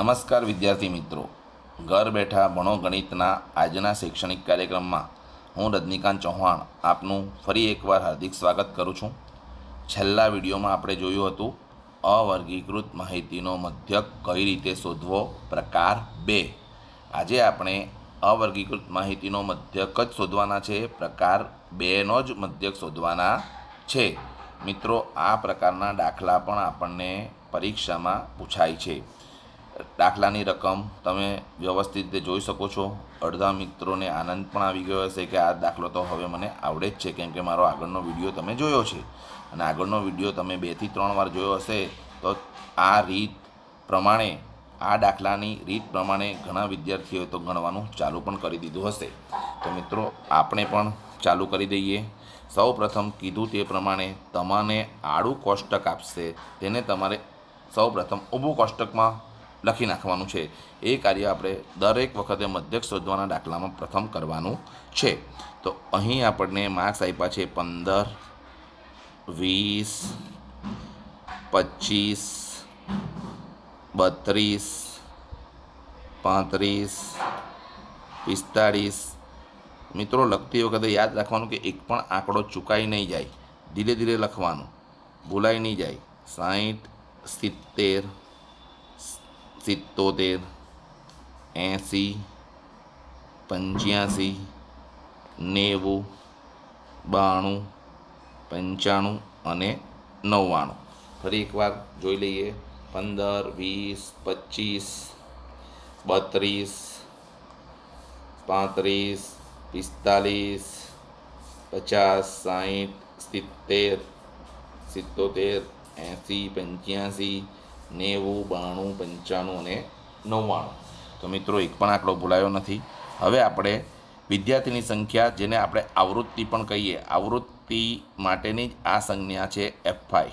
નમસ્કાર વિદ્યાર્થી મિત્રો ઘર બેઠા ભણો ગણિતના આજના શૈક્ષણિક કાર્યક્રમમાં હું રજનીકાંત ચૌહાણ આપનું ફરી એકવાર હાર્દિક સ્વાગત કરું છું છેલ્લા વિડીયોમાં આપણે જોયું હતું અવર્ગીકૃત માહિતીનો મધ્યક કઈ રીતે શોધવો પ્રકાર બે આજે આપણે અવર્ગીકૃત માહિતીનો મધ્યક જ શોધવાના છે પ્રકાર બેનો જ મધ્યક શોધવાના છે મિત્રો આ પ્રકારના દાખલા પણ આપણને પરીક્ષામાં પૂછાય છે દાખલાની રકમ તમે વ્યવસ્થિત રીતે જોઈ શકો છો અડધા મિત્રોને આનંદ પણ આવી ગયો હશે કે આ દાખલો તો હવે મને આવડે જ છે કેમ કે મારો આગળનો વિડીયો તમે જોયો છે અને આગળનો વિડીયો તમે બેથી ત્રણ વાર જોયો હશે તો આ રીત પ્રમાણે આ દાખલાની રીત પ્રમાણે ઘણા વિદ્યાર્થીઓએ તો ગણવાનું ચાલુ પણ કરી દીધું હશે તો મિત્રો આપણે પણ ચાલુ કરી દઈએ સૌ પ્રથમ કીધું તે પ્રમાણે તમને આડું કોષ્ટક આપશે તેને તમારે સૌ પ્રથમ ઊભું કોષ્ટકમાં લખી નાખવાનું છે એ કાર્ય આપણે દરેક વખતે મધ્યક શોધવાના દાખલામાં પ્રથમ કરવાનું છે તો અહીં આપણને માર્ક્સ આપ્યા છે પંદર વીસ પચીસ બત્રીસ પાંત્રીસ પિસ્તાળીસ મિત્રો લખતી વખતે યાદ રાખવાનું કે એક પણ આંકડો ચૂકાઈ નહીં જાય ધીરે ધીરે લખવાનું ભૂલાઈ નહીં જાય સાઠ સિત્તેર સિત્તોતેર એંસી પંચ્યાસી નેવું બાણું પંચાણું અને નવ્વાણું ફરી એકવાર જોઈ લઈએ પંદર વીસ પચીસ બત્રીસ પાંત્રીસ પિસ્તાલીસ પચાસ સાહીઠ સિત્તેર સિત્તોતેર એંસી પંચ્યાસી નેવું બાણું પંચાણું અને નવ્વાણું તો મિત્રો એક પણ આંકડો ભૂલાયો નથી હવે આપણે વિદ્યાર્થીની સંખ્યા જેને આપણે આવૃત્તિ પણ કહીએ આવૃત્તિ માટેની જ આ સંજ્ઞા છે એફઆઈ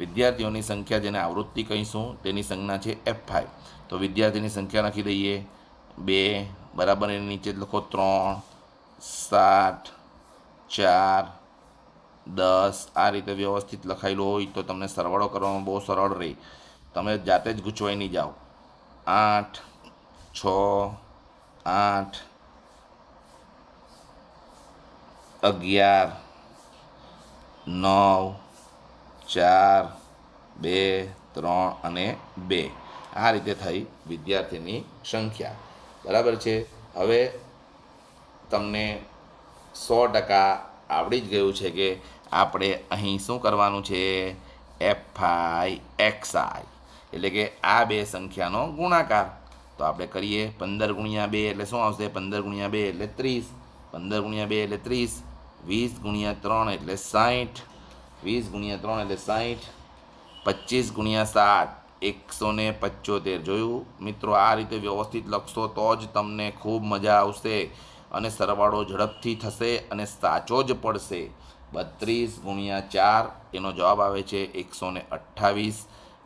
વિદ્યાર્થીઓની સંખ્યા જેને આવૃત્તિ કહીશું તેની સંજ્ઞા છે એફઆઈ તો વિદ્યાર્થીની સંખ્યા લખી દઈએ બે બરાબર એની નીચે લખો ત્રણ સાત ચાર દસ આ રીતે વ્યવસ્થિત લખાયેલું હોય તો તમને સરવાળો કરવામાં બહુ સરળ રહે તમે જાતે જ ગૂંચવાઈ નહીં જાઓ આઠ છ આઠ અગિયાર નવ ચાર બે ત્રણ અને બે આ રીતે થઈ વિદ્યાર્થીની સંખ્યા બરાબર છે હવે તમને સો ટકા આવડી જ ગયું છે કે આપણે અહીં શું કરવાનું છે એફ આઈ એક્સ આઈ એટલે કે આ બે સંખ્યાનો ગુણાકાર તો આપણે કરીએ પંદર ગુણ્યા બે એટલે શું આવશે પંદર ગુણ્યા બે એટલે ત્રીસ પંદર ગુણ્યા બે એટલે ત્રીસ વીસ ગુણ્યા ત્રણ એટલે સાઠ વીસ ગુણ્યા ત્રણ એટલે સાઠ પચીસ ગુણ્યા સાત એકસો ને પચોતેર જોયું મિત્રો આ રીતે વ્યવસ્થિત લખશો તો જ તમને ખૂબ મજા આવશે અને સરવાળો ઝડપથી થશે અને સાચો જ પડશે બત્રીસ ગુણ્યા ચાર એનો જવાબ આવે છે એકસો ને અઠ્ઠાવીસ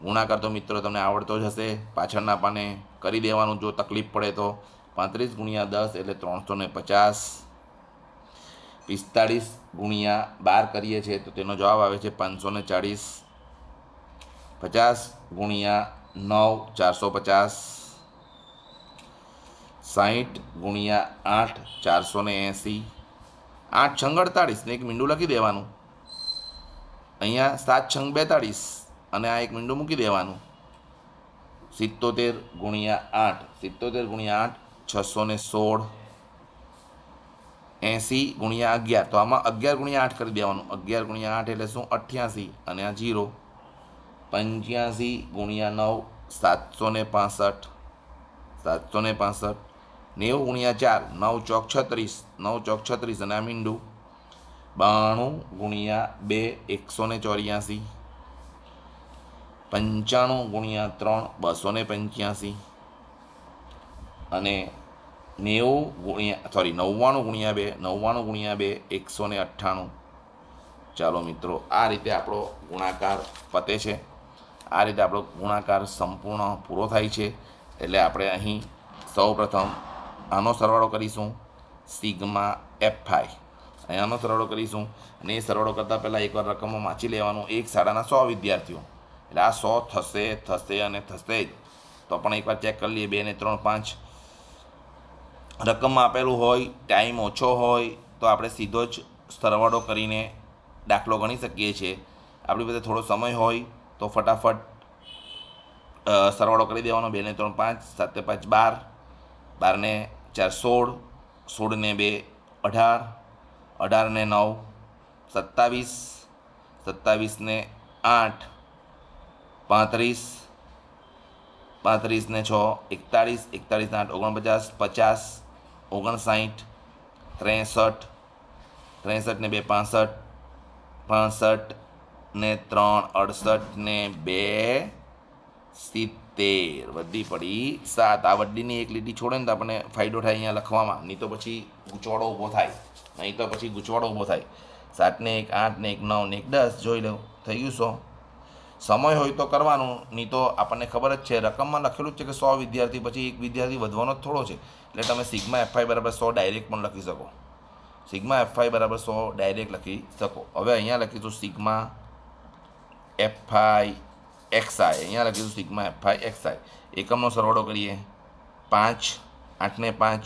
ગુણાકાર તો મિત્રો તમને આવડતો જ હશે પાછળના પાને કરી દેવાનું જો તકલીફ પડે તો પાંત્રીસ ગુણ્યા દસ એટલે ત્રણસો ને પચાસ પિસ્તાળીસ ગુણ્યા બાર કરીએ છીએ તો તેનો જવાબ આવે છે પાંચસો ને ચાળીસ પચાસ ગુણ્યા નવ ચારસો પચાસ સાહીઠ ગુણ્યા આઠ ચારસો ને એંસી આઠ છંગ ને એક મીંડું લખી દેવાનું અહીંયા સાત છંગ બેતાળીસ અને આ એક મીંડું મૂકી દેવાનું સિત્તોતેર ગુણ્યા આઠ સિત્તોતેર ગુણ્યા આઠ છસો ને સોળ એંસી ગુણ્યા અગિયાર તો આમાં અગિયાર ગુણ્યા આઠ કરી દેવાનું અગિયાર ગુણ્યા આઠ એટલે શું અઠ્યાસી અને આ જીરો પંચ્યાસી ગુણ્યા નવ સાતસો ને પાસઠ સાતસો ને પાસઠ નેવું ગુણ્યા ચાર નવ ચોક છત્રીસ નવ ચોક છત્રીસ અને આ મીંડું બાણું ગુણ્યા બે એકસો ને ચોર્યાસી પંચાણું ગુણ્યા ત્રણ બસો ને પંચ્યાસી અને નેવું ગુણ્યા સોરી નવ્વાણું ગુણ્યા બે નવ્વાણું ગુણ્યા બે એકસો ને અઠ્ઠાણું ચાલો મિત્રો આ રીતે આપણો ગુણાકાર પતે છે આ રીતે આપણો ગુણાકાર સંપૂર્ણ પૂરો થાય છે એટલે આપણે અહીં સૌપ્રથમ આનો સરવાળો કરીશું સિગ્મા એફ અહીં આનો સરવાળો કરીશું અને એ સરવાળો કરતાં પહેલાં એકવાર રકમો વાંચી લેવાનું એક શાળાના સો વિદ્યાર્થીઓ એટલે આ સો થશે થશે અને થશે જ તો પણ એકવાર ચેક કરી લઈએ બે ને ત્રણ પાંચ રકમમાં આપેલું હોય ટાઈમ ઓછો હોય તો આપણે સીધો જ સરવાળો કરીને દાખલો ગણી શકીએ છીએ આપણી પાસે થોડો સમય હોય તો ફટાફટ સરવાળો કરી દેવાનો બે ને ત્રણ પાંચ સાતે પાંચ બાર બારને ચાર સોળ સોળને બે અઢાર અઢારને નવ સત્તાવીસ સત્તાવીસને આઠ પાંત્રીસ પાંત્રીસને છ એકતાળીસ એકતાળીસને આઠ ઓગણપચાસ પચાસ ઓગણસાઠ ત્રેસઠ ત્રેસઠને બે પાસઠ પાસઠ ને ત્રણ અડસઠ ને બે સિત્તેર વધી પડી સાત આ વડ્ડીની એક લીટી છોડે ને તો આપણને ફાયદો થાય અહીંયા લખવામાં નહીં તો પછી ગૂંચવાડો ઊભો થાય નહીં તો પછી ગૂંચવાડો ઊભો થાય સાતને એક આઠ ને એક નવ ને એક દસ જોઈ લઉં થઈ ગયું સો સમય હોય તો કરવાનું નહીં તો આપણને ખબર જ છે રકમમાં લખેલું જ છે કે સો વિદ્યાર્થી પછી એક વિદ્યાર્થી વધવાનો જ થોડો છે એટલે તમે સિગ્મા એફઆઈ બરાબર સો ડાયરેક્ટ પણ લખી શકો સિગ્મા એફઆઈ બરાબર સો ડાયરેક્ટ લખી શકો હવે અહીંયા લખીશું સિગ્મા એફઆઈ એક્સઆઈ અહીંયા લખીશું સિગ્મા એફઆઈ એક્સઆઈ એકમનો સરવાળો કરીએ પાંચ આઠને પાંચ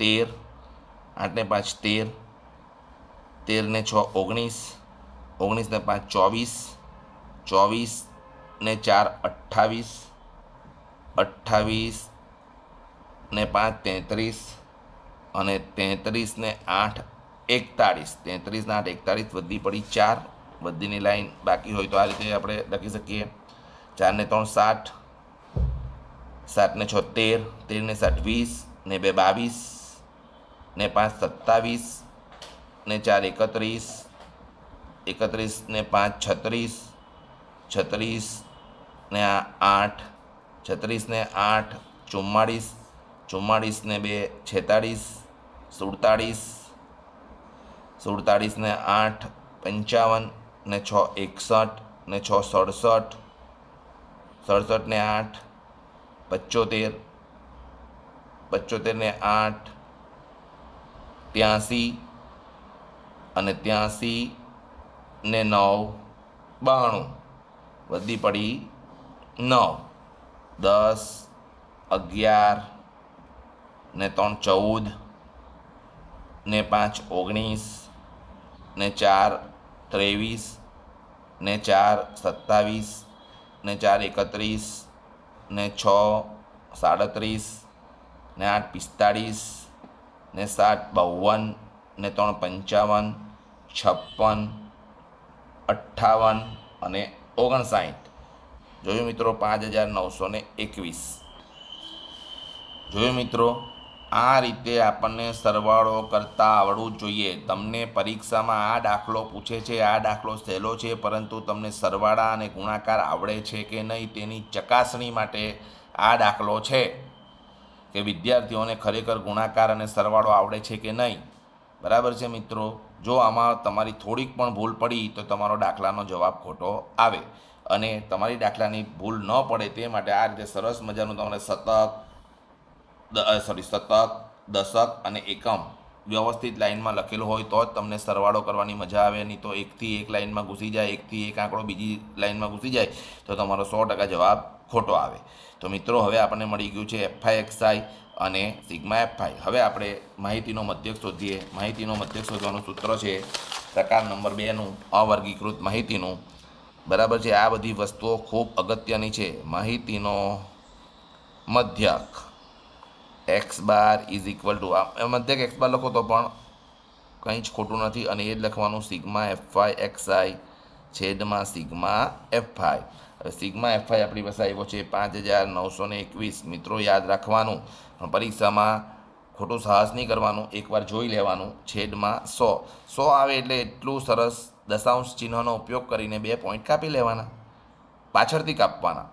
તેર આઠને પાંચ તેર તેરને છ ઓગણીસ ઓગણીસને પાંચ ચોવીસ ચોવીસ ને ચાર અઠ્ઠાવીસ અઠ્ઠાવીસ ને પાંચ તેત્રીસ અને તેત્રીસ ને આઠ એકતાળીસ તેત્રીસ ને આઠ એકતાળીસ વધી પડી ચાર વધીની લાઈન બાકી હોય તો આ રીતે આપણે લખી શકીએ ચારને ત્રણ સાઠ સાતને છોતેર તેરને સાઠ વીસ ને બે બાવીસ ને પાંચ સત્તાવીસ ને ચાર એકત્રીસ એકત્રીસ ને પાંચ છત્રીસ છત્રીસ છત્રીસને આઠ છત્રીસને આઠ ચુમ્માળીસ ચુમ્માળીસને બે છેતાળીસ સુડતાળીસ સુડતાળીસને આઠ પંચાવન ને છ એકસઠ ને છ સડસઠ સડસઠને આઠ પચોતેર પચોતેરને આઠ ત્યાંસી અને ત્યાંસી ને નવ બાણું વધી પડી નવ દસ અગિયાર ને ત્રણ ચૌદ ને પાંચ ઓગણીસ ને ચાર ત્રેવીસ ને ચાર સત્તાવીસ ને ચાર એકત્રીસ ને છ સાડત્રીસ ને આઠ પિસ્તાળીસ ને સાત બાવન ને ત્રણ પંચાવન છપ્પન અઠ્ઠાવન અને ઓગણસાઠ જોયું મિત્રો પાંચ હજાર નવસો એકવીસ જોયું મિત્રો આ રીતે આપણને સરવાળો કરતાં આવડવું જોઈએ તમને પરીક્ષામાં આ દાખલો પૂછે છે આ દાખલો સહેલો છે પરંતુ તમને સરવાળા અને ગુણાકાર આવડે છે કે નહીં તેની ચકાસણી માટે આ દાખલો છે કે વિદ્યાર્થીઓને ખરેખર ગુણાકાર અને સરવાળો આવડે છે કે નહીં બરાબર છે મિત્રો જો આમાં તમારી થોડીક પણ ભૂલ પડી તો તમારો દાખલાનો જવાબ ખોટો આવે અને તમારી દાખલાની ભૂલ ન પડે તે માટે આ રીતે સરસ મજાનું તમારે શતક સોરી શતક દશક અને એકમ વ્યવસ્થિત લાઇનમાં લખેલો હોય તો જ તમને સરવાળો કરવાની મજા આવે નહીં તો એકથી એક લાઇનમાં ઘૂસી જાય એકથી એક આંકડો બીજી લાઇનમાં ઘૂસી જાય તો તમારો સો ટકા જવાબ ખોટો આવે તો મિત્રો હવે આપણને મળી ગયું છે એફઆઈ આઈ અને સિગ્મા એફ ફાઈ હવે આપણે માહિતીનો મધ્યક શોધીએ માહિતીનો મધ્યક શોધવાનું સૂત્ર છે પ્રકાર નંબર બેનું અવર્ગીકૃત માહિતીનું બરાબર છે આ બધી વસ્તુઓ ખૂબ અગત્યની છે માહિતીનો મધ્યક X bar is equal to આ મધ્યક એક્સ બાર લખો તો પણ કંઈ જ ખોટું નથી અને એ જ લખવાનું સિગ્મા એફ ફાઈ એક્સ આઈ છેદમાં સિગ્મા એફ ફાઈ હવે સિગ્મા એફઆઈ આપણી પાસે આવ્યો છે પાંચ હજાર નવસો ને એકવીસ મિત્રો યાદ રાખવાનું પણ પરીક્ષામાં ખોટું સાહસ નહીં કરવાનું એકવાર જોઈ લેવાનું છેડમાં સો સો આવે એટલે એટલું સરસ દશાંશ ચિહ્નનો ઉપયોગ કરીને બે પોઈન્ટ કાપી લેવાના પાછળથી કાપવાના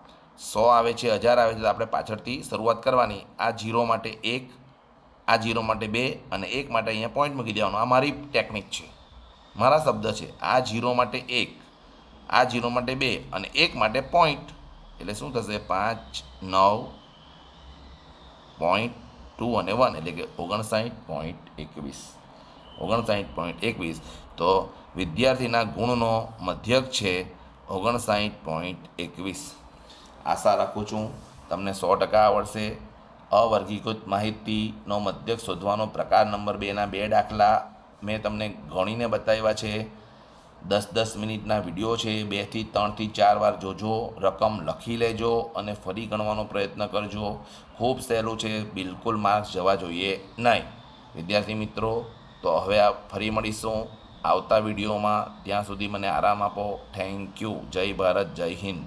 સો આવે છે હજાર આવે છે તો આપણે પાછળથી શરૂઆત કરવાની આ જીરો માટે એક આ જીરો માટે બે અને એક માટે અહીંયા પોઈન્ટ મૂકી દેવાનો આ મારી ટેકનિક છે મારા શબ્દ છે આ જીરો માટે એક આ જીરો માટે બે અને એક માટે પોઈન્ટ એટલે શું થશે પાંચ નવ પોઈન્ટ ટુ અને વન એટલે કે ઓગણસાઠ પોઈન્ટ એકવીસ ઓગણસાઠ પોઈન્ટ એકવીસ તો વિદ્યાર્થીના ગુણનો મધ્યક છે ઓગણસાઠ પોઈન્ટ એકવીસ આશા રાખું છું તમને સો ટકા આવડશે અવર્ગીકૃત માહિતીનો મધ્યક શોધવાનો પ્રકાર નંબર બેના બે દાખલા મેં તમને ગણીને બતાવ્યા છે દસ દસ મિનિટના વિડીયો છે બેથી ત્રણથી ચાર વાર જોજો રકમ લખી લેજો અને ફરી ગણવાનો પ્રયત્ન કરજો ખૂબ સહેલું છે બિલકુલ માર્ક્સ જવા જોઈએ નહીં વિદ્યાર્થી મિત્રો તો હવે આ ફરી મળીશું આવતા વિડીયોમાં ત્યાં સુધી મને આરામ આપો થેન્ક યુ જય ભારત જય હિન્દ